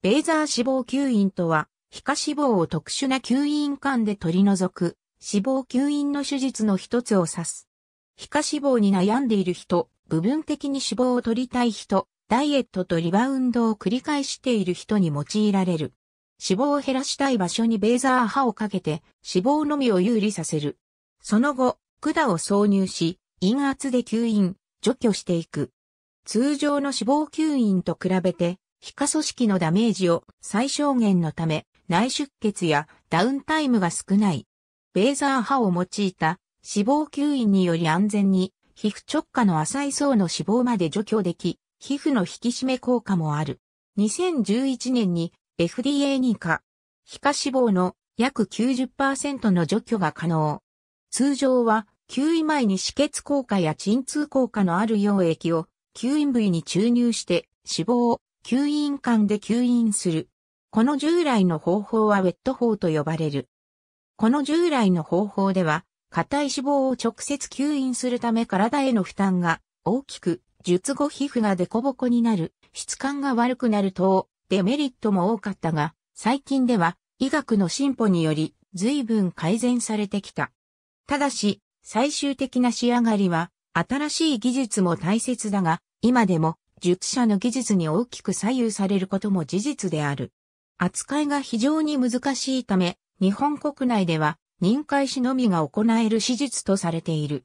ベーザー脂肪吸引とは、皮下脂肪を特殊な吸引管で取り除く、脂肪吸引の手術の一つを指す。皮下脂肪に悩んでいる人、部分的に脂肪を取りたい人、ダイエットとリバウンドを繰り返している人に用いられる。脂肪を減らしたい場所にベーザー歯をかけて脂肪のみを有利させる。その後、管を挿入し、陰圧で吸引、除去していく。通常の脂肪吸引と比べて皮下組織のダメージを最小限のため、内出血やダウンタイムが少ない。ベーザー波を用いた脂肪吸引により安全に皮膚直下の浅い層の脂肪まで除去でき、皮膚の引き締め効果もある。2011年に FDA 認可。皮下脂肪の約90%の除去が可能。通常は吸引前に止血効果や鎮痛効果のある溶液を吸引部位に注入して脂肪を吸引管で吸引する。この従来の方法はウェット法と呼ばれる。この従来の方法では、硬い脂肪を直接吸引するため体への負担が大きく、術後皮膚がデコボコになる、質感が悪くなる等、デメリットも多かったが、最近では医学の進歩により随分改善されてきた。ただし、最終的な仕上がりは新しい技術も大切だが、今でも術者の技術に大きく左右されることも事実である。扱いが非常に難しいため、日本国内では認可師のみが行える手術とされている。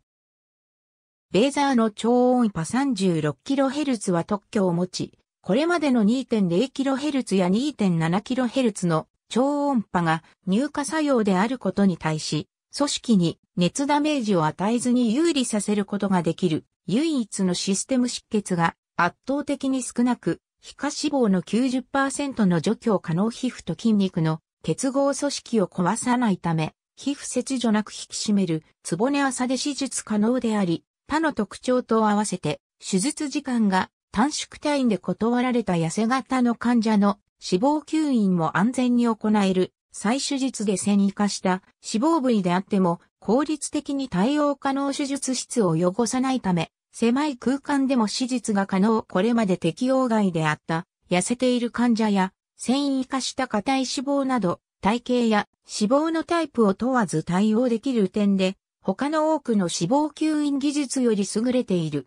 レーザーの超音波 36kHz は特許を持ち、これまでの 2.0kHz や 2.7kHz の超音波が乳化作用であることに対し、組織に熱ダメージを与えずに有利させることができる唯一のシステム失血が圧倒的に少なく、皮下脂肪の90%の除去可能皮膚と筋肉の結合組織を壊さないため、皮膚切除なく引き締める、つぼね朝で手術可能であり、他の特徴と合わせて、手術時間が短縮単位で断られた痩せ型の患者の脂肪吸引も安全に行える、再手術で線維化した脂肪部位であっても、効率的に対応可能手術室を汚さないため、狭い空間でも手術が可能これまで適用外であった痩せている患者や繊維化した硬い脂肪など体型や脂肪のタイプを問わず対応できる点で他の多くの脂肪吸引技術より優れている。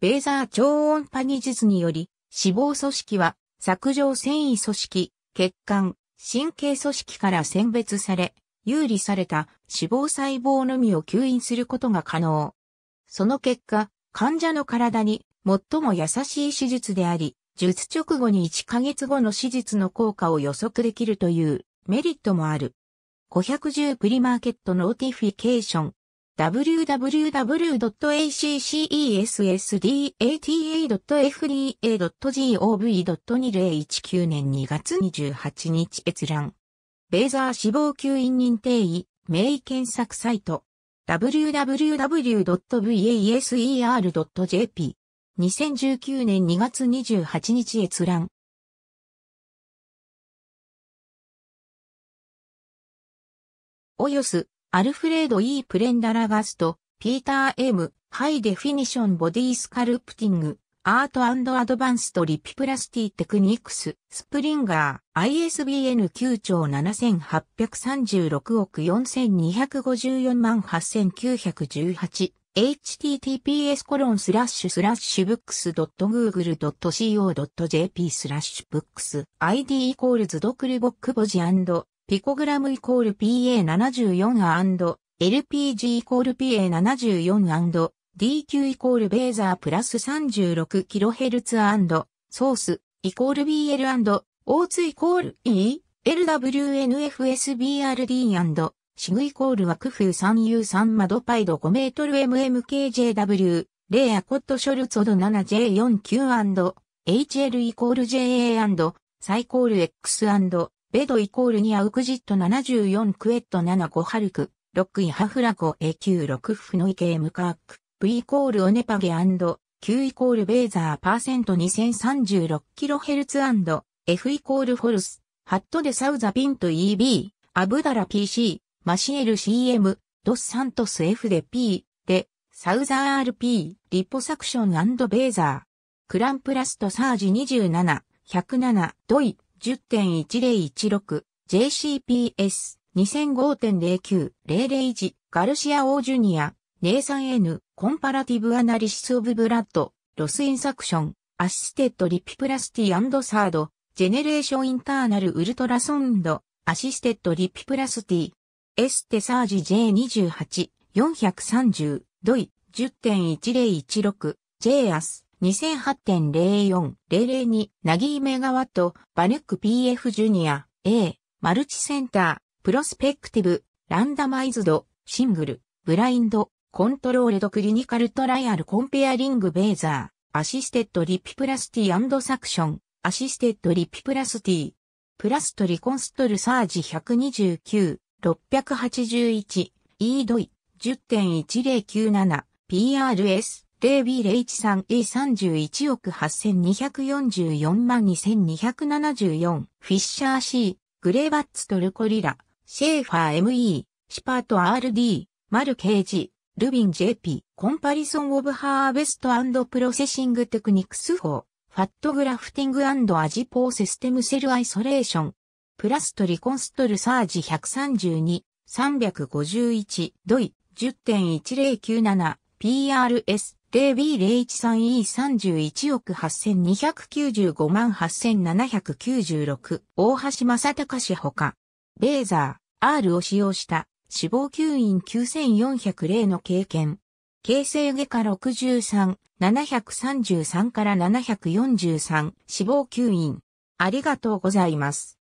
ベーザー超音波技術により脂肪組織は削除繊維組織、血管、神経組織から選別され、有利された脂肪細胞のみを吸引することが可能。その結果、患者の体に最も優しい手術であり、術直後に1ヶ月後の手術の効果を予測できるというメリットもある。510プリマーケットノーティフィケーション www.accessdata.fda.gov.2019 年2月28日閲覧。ベーザー死亡吸引認定医、名医検索サイト。www.vaser.jp。2019年2月28日閲覧。およす、アルフレード E. プレンダラガスト、ピーター M. ハイデフィニションボディスカルプティング。アートアドバンストリピプラスティテクニクス、スプリンガー、ISBN 9兆7836億4254万8918。https コロンスラッシュスラッシュブックス .google.co.jp スラッシュブックス id イコールズドクルボックボジアンド、ピコグラムイコール PA74& LPG イコール PA74& DQ イコールベーザープラス 36kHz& ソースイコール BL&O2 イコール E、LWNFSBRD& シグイコール枠ー 3U3 窓パイド 5m mmkjw レイアコットショルツォド 7J49&HL イコール JA& サイコール X& ベドイコールにアウクジット74クエット75ハルク、ロックイハフラコ A96 フノイケームカーク。V イコールオネパゲ &Q イコールベーザーパーセント 2036kHz F イコールフォルス、ハットでサウザピント EB、アブダラ PC、マシエル CM、ドスサントス F で P、で、サウザー RP、リポサクションベーザー、クランプラストサージ27、107、ドイ、10.1016、JCPS、2005.09、001、ガルシア・オージュニア、ネイサン N、コンパラティブアナリシスオブブラッド、ロスインサクション、アシステッドリピプラスティサード、ジェネレーションインターナルウルトラソンド、アシステッドリピプラスティ、エステサージ J28、430、ドイ、10.1016、J アス、2008.04002、ナギーメガワット、バヌック PF ジュニア、A、マルチセンター、プロスペクティブ、ランダマイズド、シングル、ブラインド、コントロールドクリニカルトライアルコンペアリングベーザー、アシステッドリピプラスティサクション、アシステッドリピプラスティ、プラストリコンストルサージ129、681、イードイ、10.1097、PRS、0B013E31 億8244万2274、フィッシャー C、グレーバッツトルコリラ、シェーファー ME、シパート RD、マルケージ、ルビン JP、コンパリソン・オブ・ハーベストプロセッシング・テクニックスフォー、ファットグラフティングアジポーシステムセルアイソレーション、プラストリコンストルサージ132、351、ドイ、10.1097、PRS、0B013E31 億8295万8796、大橋正隆氏ほか、レーザー、R を使用した死亡吸引9400例の経験。形成外科63、733から743、死亡吸引。ありがとうございます。